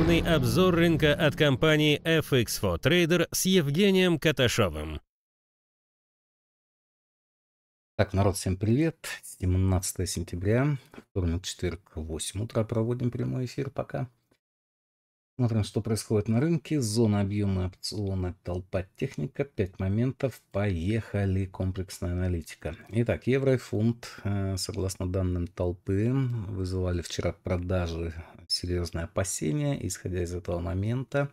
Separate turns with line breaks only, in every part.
ежедневный обзор рынка от компании FX4 Trader с Евгением Каташовым. Так, народ, всем привет. 17 сентября, вторник, четверг, 8 утра проводим прямой эфир пока. Смотрим, что происходит на рынке. Зона объема опциона, толпа техника, 5 моментов. Поехали, комплексная аналитика. Итак, евро и э, согласно данным толпы, вызывали вчера продажи серьезные опасения, исходя из этого момента.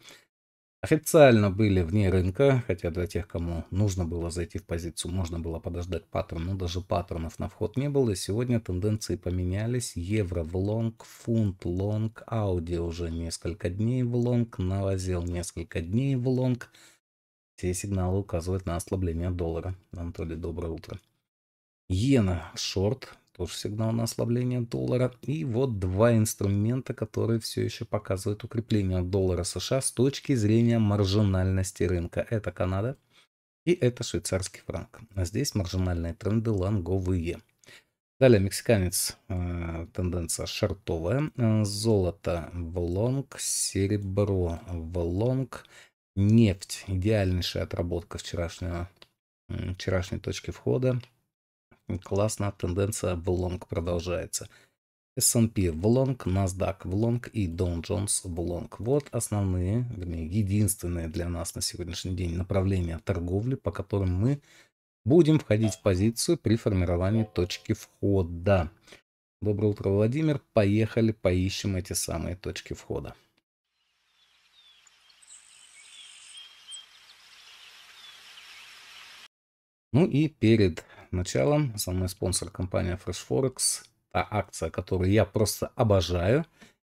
Официально были вне рынка, хотя для тех, кому нужно было зайти в позицию, можно было подождать паттерн, но даже паттернов на вход не было. сегодня тенденции поменялись. Евро в лонг, фунт лонг, ауди уже несколько дней в лонг, новозел несколько дней в лонг. Все сигналы указывают на ослабление доллара. Анатолий, доброе утро. Иена шорт, тоже сигнал на ослабление доллара. И вот два инструмента, которые все еще показывают укрепление доллара США с точки зрения маржинальности рынка. Это Канада и это швейцарский франк. А здесь маржинальные тренды лонговые. Далее мексиканец, э, тенденция шартовая, золото в лонг, серебро в лонг, нефть, идеальнейшая отработка вчерашнего, вчерашней точки входа, Классно, тенденция в лонг продолжается. S&P в лонг, NASDAQ в лонг и Dow Jones в лонг. Вот основные, вернее, единственные для нас на сегодняшний день направления торговли, по которым мы будем входить в позицию при формировании точки входа. Доброе утро, Владимир. Поехали, поищем эти самые точки входа. Ну и перед началом основной спонсор компания FreshForex, Та акция, которую я просто обожаю.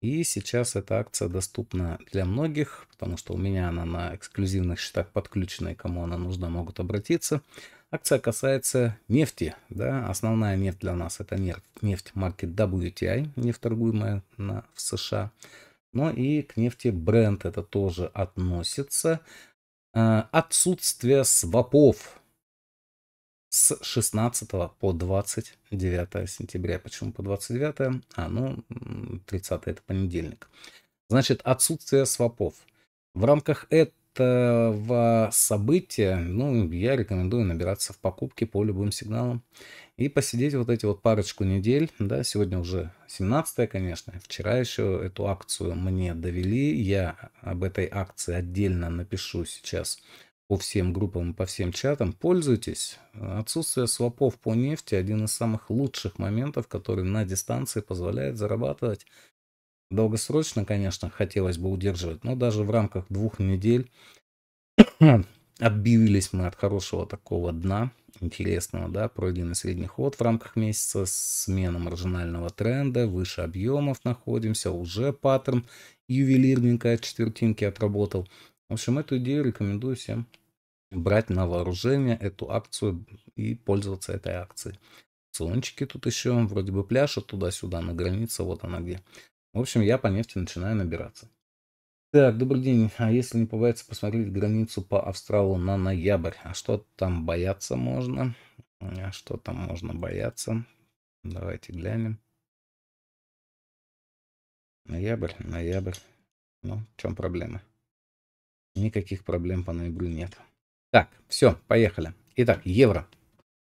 И сейчас эта акция доступна для многих, потому что у меня она на эксклюзивных счетах подключена, и кому она нужна, могут обратиться. Акция касается нефти. Да? Основная нефть для нас это нефть, нефть марки WTI, нефторгуемая на, в США. Но и к нефти бренд это тоже относится. А, отсутствие свопов с 16 по 29 сентября. Почему по 29? А, ну, 30 это понедельник. Значит, отсутствие свопов. В рамках этого события, ну, я рекомендую набираться в покупки по любым сигналам и посидеть вот эти вот парочку недель, да, сегодня уже 17 конечно, вчера еще эту акцию мне довели, я об этой акции отдельно напишу сейчас по всем группам и по всем чатам. Пользуйтесь. Отсутствие свопов по нефти – один из самых лучших моментов, который на дистанции позволяет зарабатывать. Долгосрочно, конечно, хотелось бы удерживать, но даже в рамках двух недель отбивились мы от хорошего такого дна, интересного, да, пройденный средний ход в рамках месяца, смена маржинального тренда, выше объемов находимся, уже паттерн ювелирненько от четвертинки отработал – в общем, эту идею рекомендую всем брать на вооружение эту акцию и пользоваться этой акцией. Солончики тут еще, вроде бы пляшут туда-сюда, на границе, вот она где. В общем, я по нефти начинаю набираться. Так, добрый день. А если не побояться посмотреть границу по Австралу на ноябрь? А что там бояться можно? А что там можно бояться? Давайте глянем. Ноябрь, ноябрь. Ну, в чем проблема? Никаких проблем по ноябрю нет. Так, все, поехали. Итак, евро.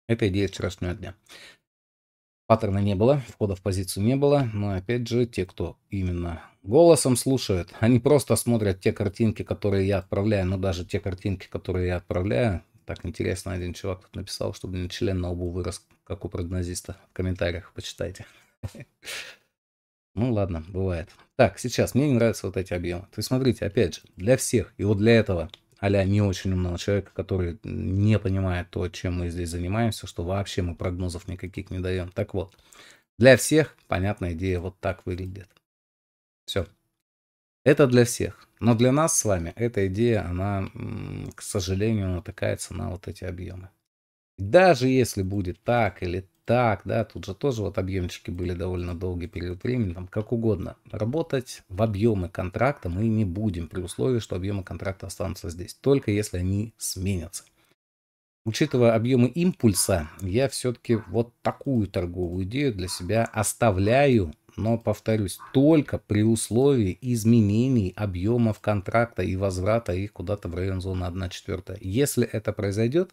Это идея вчерашнего дня. Паттерна не было, входа в позицию не было, но опять же, те, кто именно голосом слушают, они просто смотрят те картинки, которые я отправляю, но даже те картинки, которые я отправляю, так интересно, один чувак тут написал, чтобы мне член на лбу вырос, как у прогнозиста. В комментариях почитайте. Ну ладно, бывает. Так, сейчас, мне не нравятся вот эти объемы. То есть, смотрите, опять же, для всех, и вот для этого а не очень умного человека, который не понимает то, чем мы здесь занимаемся, что вообще мы прогнозов никаких не даем. Так вот, для всех, понятная идея, вот так выглядит. Все. Это для всех. Но для нас с вами эта идея, она, к сожалению, натыкается на вот эти объемы. Даже если будет так или так, да, тут же тоже вот объемчики были довольно долгий период времени, там как угодно. Работать в объемы контракта мы не будем при условии, что объемы контракта останутся здесь, только если они сменятся. Учитывая объемы импульса, я все-таки вот такую торговую идею для себя оставляю, но, повторюсь, только при условии изменений объемов контракта и возврата их куда-то в район зоны 1.4. Если это произойдет,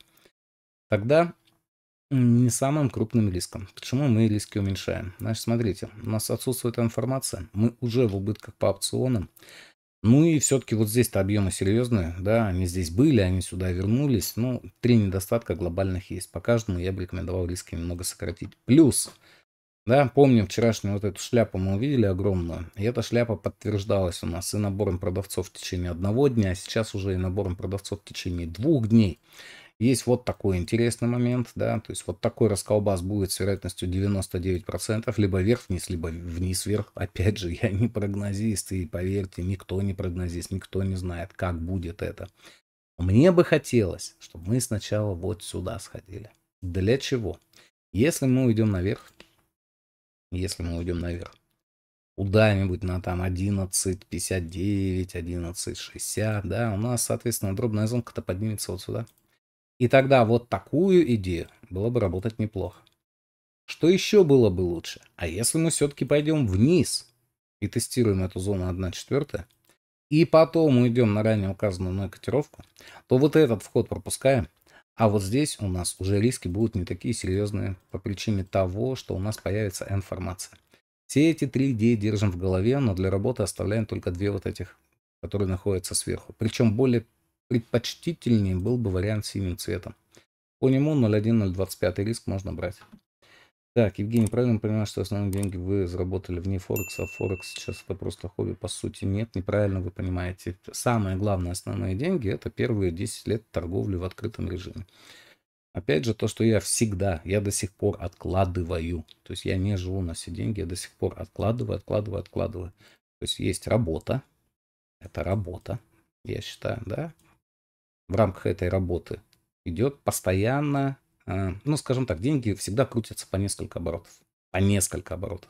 тогда не самым крупным риском. Почему мы риски уменьшаем? Значит, смотрите, у нас отсутствует информация, мы уже в убытках по опционам. Ну и все-таки вот здесь-то объемы серьезные, да, они здесь были, они сюда вернулись. Ну, три недостатка глобальных есть. По каждому я бы рекомендовал риски немного сократить. Плюс, да, помним вчерашнюю вот эту шляпу мы увидели огромную. И эта шляпа подтверждалась у нас и набором продавцов в течение одного дня, а сейчас уже и набором продавцов в течение двух дней. Есть вот такой интересный момент, да, то есть вот такой расколбас будет с вероятностью 99%, либо вверх вниз, либо вниз вверх. Опять же, я не прогнозист, и поверьте, никто не прогнозист, никто не знает, как будет это. Мне бы хотелось, чтобы мы сначала вот сюда сходили. Для чего? Если мы уйдем наверх, если мы уйдем наверх, куда-нибудь на там 11.59, 11.60, да, у нас, соответственно, дробная зонка-то поднимется вот сюда. И тогда вот такую идею было бы работать неплохо. Что еще было бы лучше? А если мы все-таки пойдем вниз и тестируем эту зону 1 четвертая, и потом уйдем на ранее указанную мной котировку, то вот этот вход пропускаем, а вот здесь у нас уже риски будут не такие серьезные по причине того, что у нас появится информация. Все эти три идеи держим в голове, но для работы оставляем только две вот этих, которые находятся сверху. Причем более Предпочтительнее был бы вариант синим цветом. По нему 0,1-0,25 риск можно брать. Так, Евгений, правильно понимаю, что основные деньги вы заработали вне Форекса, а Форекс сейчас это просто хобби, по сути, нет, неправильно вы понимаете. Самое главное, основные деньги, это первые 10 лет торговли в открытом режиме. Опять же, то, что я всегда, я до сих пор откладываю. То есть я не живу на все деньги, я до сих пор откладываю, откладываю, откладываю. То есть есть работа, это работа, я считаю, да в рамках этой работы идет постоянно, э, ну, скажем так, деньги всегда крутятся по несколько оборотов. По несколько оборотов.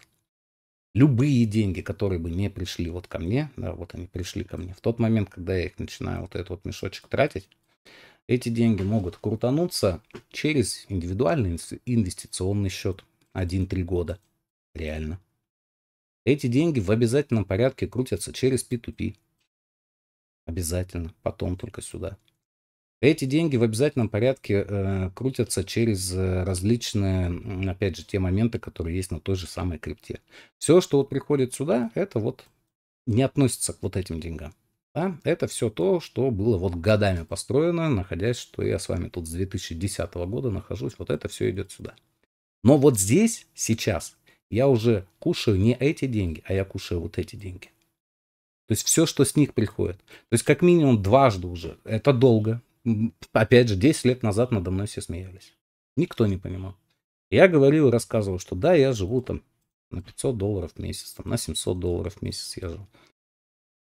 Любые деньги, которые бы не пришли вот ко мне, да, вот они пришли ко мне, в тот момент, когда я их начинаю вот этот вот мешочек тратить, эти деньги могут крутануться через индивидуальный инвестиционный счет 1-3 года. Реально. Эти деньги в обязательном порядке крутятся через P2P. Обязательно. Потом только сюда. Эти деньги в обязательном порядке э, крутятся через э, различные, опять же, те моменты, которые есть на той же самой крипте. Все, что вот приходит сюда, это вот не относится к вот этим деньгам. Да? Это все то, что было вот годами построено, находясь, что я с вами тут с 2010 года нахожусь, вот это все идет сюда. Но вот здесь, сейчас, я уже кушаю не эти деньги, а я кушаю вот эти деньги. То есть все, что с них приходит. То есть как минимум дважды уже. Это долго, опять же, 10 лет назад надо мной все смеялись. Никто не понимал. Я говорил и рассказывал, что да, я живу там на 500 долларов в месяц, там, на 700 долларов в месяц я жил.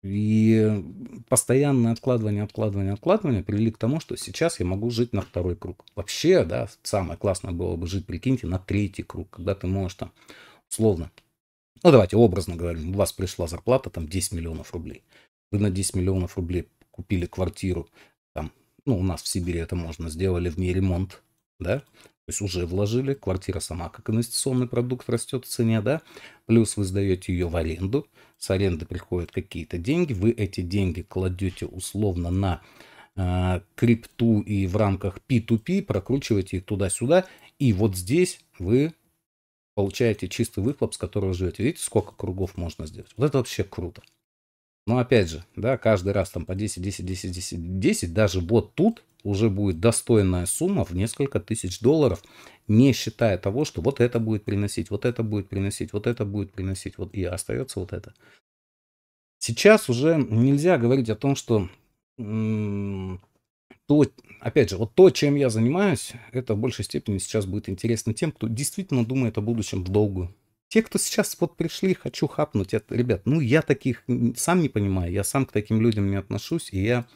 И постоянное откладывание, откладывание, откладывание привели к тому, что сейчас я могу жить на второй круг. Вообще, да, самое классное было бы жить, прикиньте, на третий круг, когда ты можешь там, условно, ну давайте образно говорим, у вас пришла зарплата там 10 миллионов рублей. Вы на 10 миллионов рублей купили квартиру ну, у нас в Сибири это можно. Сделали в ней ремонт, да? То есть уже вложили, квартира сама как инвестиционный продукт растет в цене, да? Плюс вы сдаете ее в аренду, с аренды приходят какие-то деньги, вы эти деньги кладете условно на э, крипту и в рамках P2P, прокручиваете их туда-сюда, и вот здесь вы получаете чистый выхлоп, с которого живете. Видите, сколько кругов можно сделать? Вот это вообще круто. Но опять же, да, каждый раз там по 10, 10, 10, 10, 10, даже вот тут уже будет достойная сумма в несколько тысяч долларов, не считая того, что вот это будет приносить, вот это будет приносить, вот это будет приносить, вот и остается вот это. Сейчас уже нельзя говорить о том, что то, опять же, вот то, чем я занимаюсь, это в большей степени сейчас будет интересно тем, кто действительно думает о будущем в долгую. Те, кто сейчас вот пришли, хочу хапнуть, это, ребят, ну я таких сам не понимаю, я сам к таким людям не отношусь, и я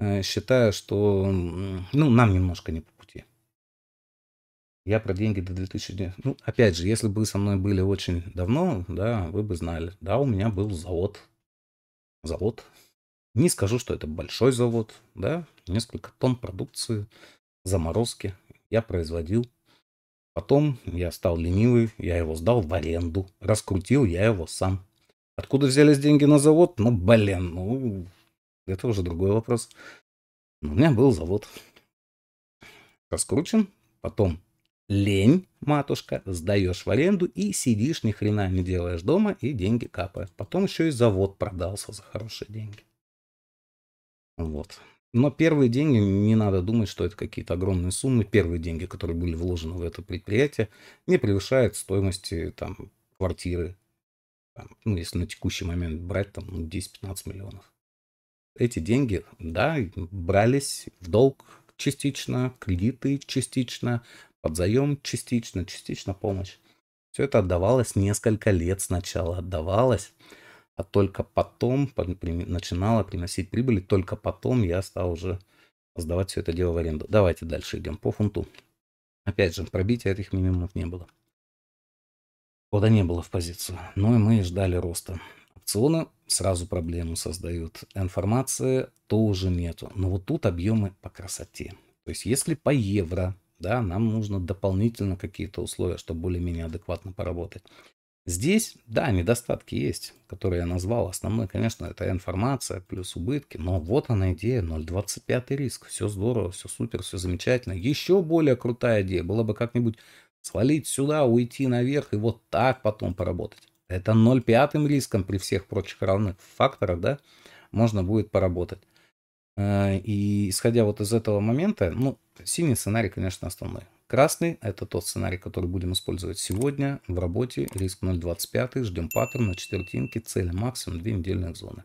э, считаю, что, ну, нам немножко не по пути. Я про деньги до 2000... Ну, опять же, если бы вы со мной были очень давно, да, вы бы знали. Да, у меня был завод. Завод. Не скажу, что это большой завод, да, несколько тонн продукции, заморозки я производил Потом я стал ленивый, я его сдал в аренду. Раскрутил я его сам. Откуда взялись деньги на завод? Ну, блин, ну, это уже другой вопрос. у меня был завод. Раскручен, потом лень, матушка, сдаешь в аренду и сидишь, ни хрена не делаешь дома, и деньги капают. Потом еще и завод продался за хорошие деньги. Вот. Но первые деньги, не надо думать, что это какие-то огромные суммы. Первые деньги, которые были вложены в это предприятие, не превышают стоимости там, квартиры. Там, ну, если на текущий момент брать там 10-15 ну, миллионов. Эти деньги, да, брались в долг частично, кредиты частично, под заем частично, частично помощь. Все это отдавалось несколько лет сначала, отдавалось а только потом начинала приносить прибыль, и только потом я стал уже сдавать все это дело в аренду. Давайте дальше идем по фунту. Опять же, пробития этих минимумов не было. Кода не было в позицию. Ну и мы ждали роста. Опционы сразу проблему создают. Информации тоже нету. Но вот тут объемы по красоте. То есть если по евро, да, нам нужно дополнительно какие-то условия, чтобы более-менее адекватно поработать. Здесь, да, недостатки есть, которые я назвал. Основной, конечно, это информация плюс убытки. Но вот она идея, 0,25 риск. Все здорово, все супер, все замечательно. Еще более крутая идея было бы как-нибудь свалить сюда, уйти наверх и вот так потом поработать. Это 0,5 риском при всех прочих равных факторах, да, можно будет поработать. Э, и исходя вот из этого момента, ну, синий сценарий, конечно, основной. Красный – это тот сценарий, который будем использовать сегодня в работе. Риск 0.25, ждем паттерн на четвертинке, цель максимум 2 недельных зоны.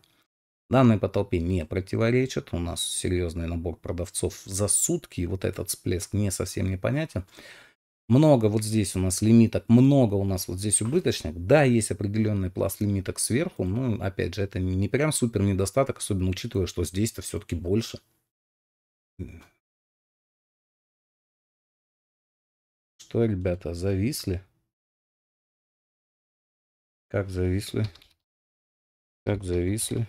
Данные по толпе не противоречат. У нас серьезный набор продавцов за сутки. И вот этот всплеск не совсем непонятен. Много вот здесь у нас лимиток, много у нас вот здесь убыточных. Да, есть определенный пласт лимиток сверху, но опять же, это не прям супер недостаток, особенно учитывая, что здесь-то все-таки
больше. Что, ребята, зависли? Как зависли? Как зависли?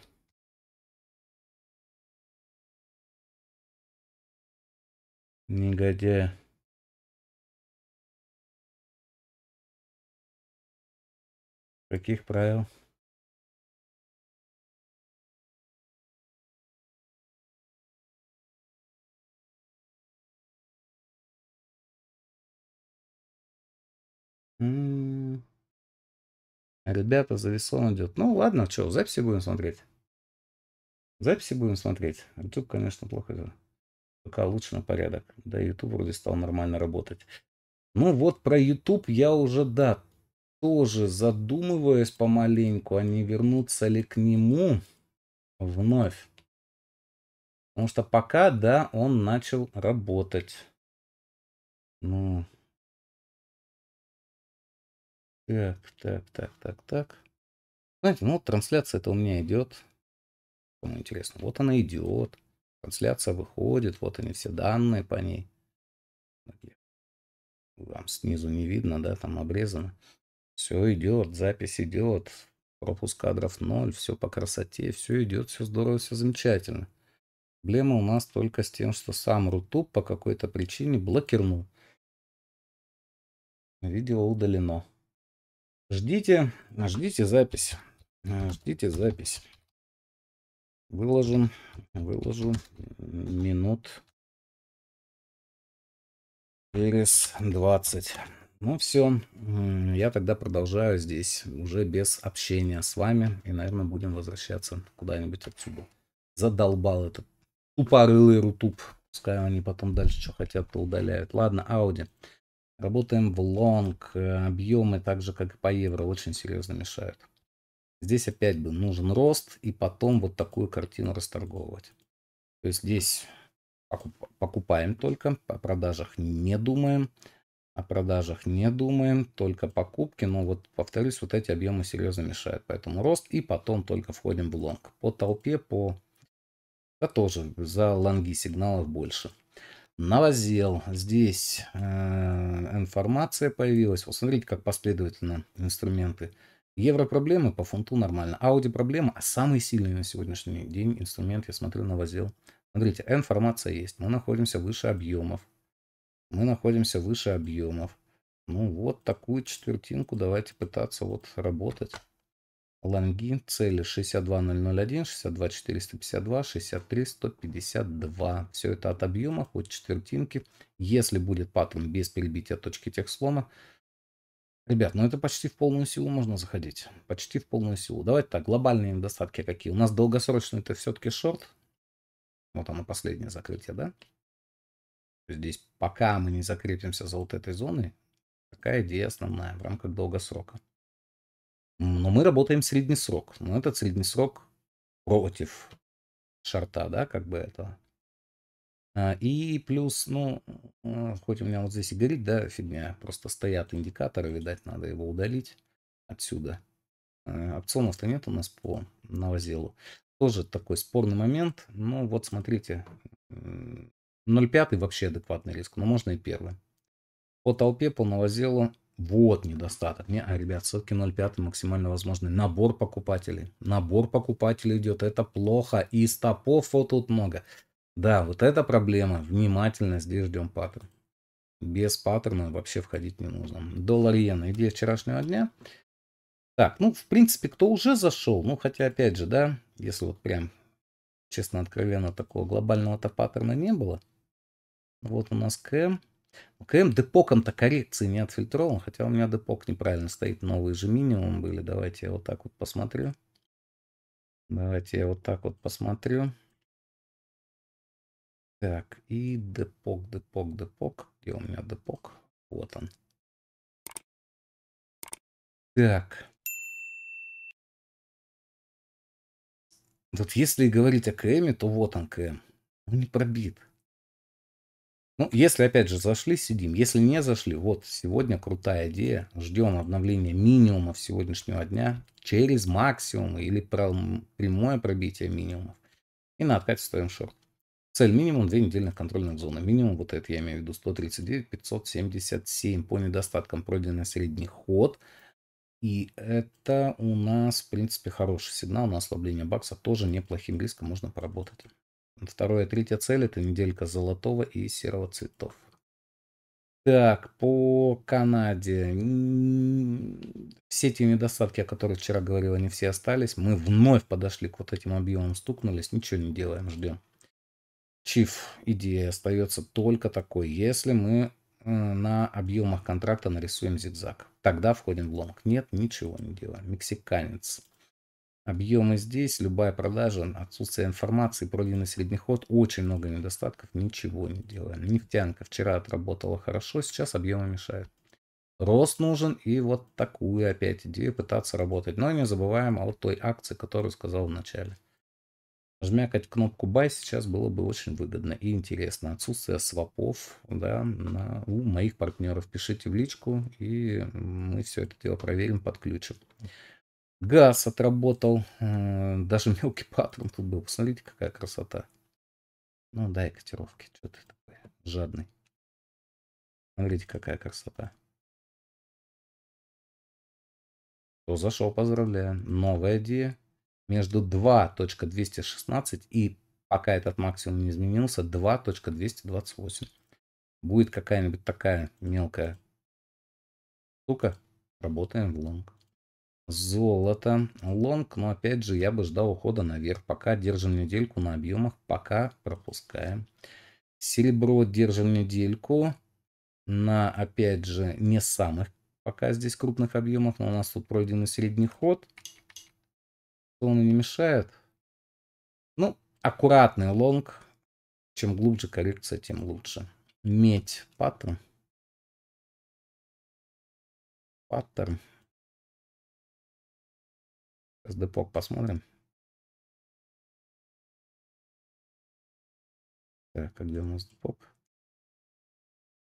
Негодяя. Каких правил? Ребята,
зависон идет. Ну ладно, что, записи будем смотреть. Записи будем смотреть. YouTube, конечно, плохо. Пока лучше на порядок. Да, YouTube вроде стал нормально работать. Ну вот про YouTube я уже, да, тоже задумываюсь помаленьку, а не вернуться ли к нему вновь. Потому что пока, да, он начал работать. Ну,
так, так, так, так, так.
Знаете, ну, трансляция это у меня идет. Кому интересно, вот она идет. Трансляция выходит, вот они все данные по ней. Вам снизу не видно, да, там обрезано. Все идет, запись идет, пропуск кадров ноль, все по красоте, все идет, все здорово, все замечательно. Проблема у нас только с тем, что сам Рутуб по какой-то причине блокирнул. Видео удалено. Ждите, ждите запись. Э, ждите запись. Выложим, выложу минут через 20. Ну все, я тогда продолжаю здесь уже без общения с вами. И, наверное, будем возвращаться куда-нибудь отсюда. Задолбал этот тупорылый рутуб. Пускай они потом дальше что хотят, то удаляют. Ладно, Ауди. Работаем в лонг, э, объемы так же, как и по евро, очень серьезно мешают. Здесь опять бы нужен рост и потом вот такую картину расторговывать. То есть здесь покупаем только, о продажах не думаем, о продажах не думаем, только покупки. Но вот, повторюсь, вот эти объемы серьезно мешают. Поэтому рост и потом только входим в лонг. По толпе, по... Да тоже за лонги сигналов больше. Новозел. Здесь э, информация появилась. Вот смотрите, как последовательно инструменты. Евро проблемы по фунту нормально. Ауди проблема. А самый сильный на сегодняшний день инструмент, я смотрю, новозел. Смотрите, информация есть. Мы находимся выше объемов. Мы находимся выше объемов. Ну вот такую четвертинку давайте пытаться вот работать лонги, цели 62001, 62452, 63152. Все это от объема, от четвертинки. Если будет паттерн без перебития точки тех техслома, Ребят, ну это почти в полную силу можно заходить. Почти в полную силу. Давайте так, глобальные недостатки какие. У нас долгосрочный это все-таки шорт. Вот оно последнее закрытие, да? Здесь пока мы не закрепимся за вот этой зоной, такая идея основная в рамках долгосрока. Но мы работаем средний срок. Но ну, этот средний срок против шарта, да, как бы этого. А, и плюс, ну, а, хоть у меня вот здесь и горит, да, фигня, просто стоят индикаторы, видать, надо его удалить отсюда. А, опционов-то нет у нас по новозелу. Тоже такой спорный момент. Ну, вот смотрите, 0,5 вообще адекватный риск, но можно и первый. По толпе, по новозелу вот недостаток. Не, а, ребят, ссылки 0.5 максимально возможный. Набор покупателей. Набор покупателей идет. Это плохо. И стопов вот тут много. Да, вот эта проблема. Внимательно здесь ждем паттерн. Без паттерна вообще входить не нужно. Доллар иена. Идея вчерашнего дня. Так, ну, в принципе, кто уже зашел, ну, хотя, опять же, да, если вот прям, честно, откровенно, такого глобального-то паттерна не было. Вот у нас КМ. КМ депоком-то коррекции не отфильтрован, хотя у меня депок неправильно стоит. Новые же минимум были. Давайте я вот так вот посмотрю. Давайте я вот так вот посмотрю.
Так, и депок, депок, депок. Где у меня депок? Вот он. Так. Вот если говорить о КМ, то вот он КМ. Он ну,
не пробит. Ну, если опять же зашли, сидим. Если не зашли, вот сегодня крутая идея. Ждем обновления минимумов сегодняшнего дня через максимум или прямое пробитие минимумов. И на откате ставим шорт. Цель минимум 2 недельных контрольных зоны. Минимум, вот это я имею в виду, 139 577 по недостаткам пройденный средний ход. И это у нас, в принципе, хороший сигнал на ослабление бакса. Тоже неплохим риском можно поработать. Вторая и третья цель это неделька золотого и серого цветов. Так, по Канаде. Все те недостатки, о которых вчера говорил, они все остались. Мы вновь подошли к вот этим объемам, стукнулись, ничего не делаем, ждем. Чиф идея остается только такой, если мы э, на объемах контракта нарисуем зигзаг. Тогда входим в лонг. Нет, ничего не делаем. Мексиканец. Объемы здесь, любая продажа, отсутствие информации, пройденный средний ход, очень много недостатков, ничего не делаем. Нефтянка вчера отработала хорошо, сейчас объемы мешают. Рост нужен и вот такую опять идею пытаться работать. Но не забываем о той акции, которую сказал в начале. Жмякать кнопку buy сейчас было бы очень выгодно и интересно. Отсутствие свопов да, на, у моих партнеров. Пишите в личку и мы все это дело проверим, подключим. Газ отработал. Э, даже мелкий патрон тут был. Посмотрите, какая красота. Ну, дай котировки. Что ты такой жадный. Смотрите, какая красота. Кто зашел, поздравляю. Новая идея. Между 2.216 и, пока этот максимум не изменился, 2.228. Будет какая-нибудь такая мелкая штука. Работаем в лонг. Золото. Лонг, но опять же я бы ждал ухода наверх. Пока держим недельку на объемах. Пока пропускаем. Серебро держим недельку на, опять же, не самых пока здесь крупных объемах. Но у нас тут пройден средний ход. Он не мешает. Ну, аккуратный лонг. Чем глубже коррекция, тем лучше. Медь. Паттерн.
Паттерн. Депок, посмотрим. Так, а где у нас депок?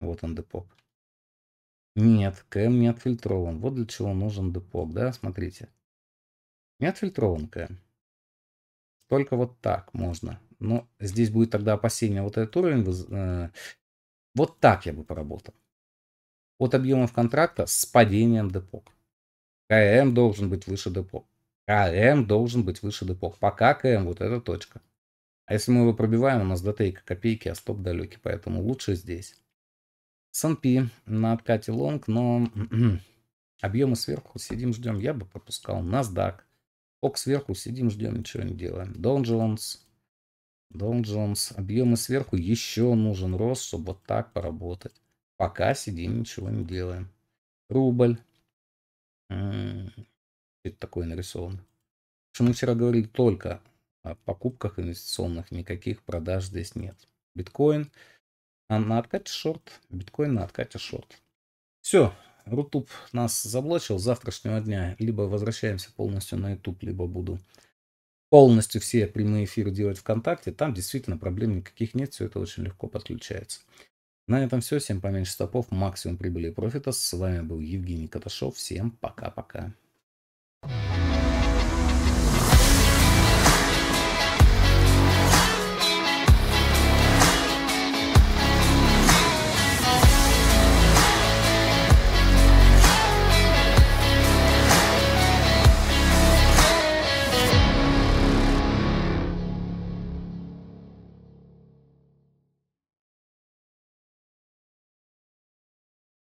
Вот он депок.
Нет, КМ не отфильтрован. Вот для чего нужен депок, да? Смотрите. Не отфильтрован КМ. Только вот так можно. Но здесь будет тогда опасение. Вот этот уровень... Э, вот так я бы поработал. От объемов контракта с падением депок. КМ должен быть выше депок. КМ а должен быть выше депо. Пока КМ, вот эта точка. А если мы его пробиваем, у нас дотейка копейки, а стоп далекий, поэтому лучше здесь. СНП на откате лонг, но объемы сверху сидим, ждем. Я бы пропускал. NASDAQ. ОК сверху сидим, ждем, ничего не делаем. Dow Jones. Dow Jones. Объемы сверху. Еще нужен рост, чтобы вот так поработать. Пока сидим, ничего не делаем. Рубль. Это такое нарисовано. Потому что мы вчера говорили только о покупках инвестиционных, никаких продаж здесь нет. Биткоин на откате шорт, биткоин на откате шорт. Все, Рутуб нас заблочил завтрашнего дня. Либо возвращаемся полностью на YouTube, либо буду полностью все прямые эфиры делать ВКонтакте. Там действительно проблем никаких нет, все это очень легко подключается. На этом все. Всем поменьше стопов, максимум прибыли и профита. С вами был Евгений Каташов. Всем пока-пока.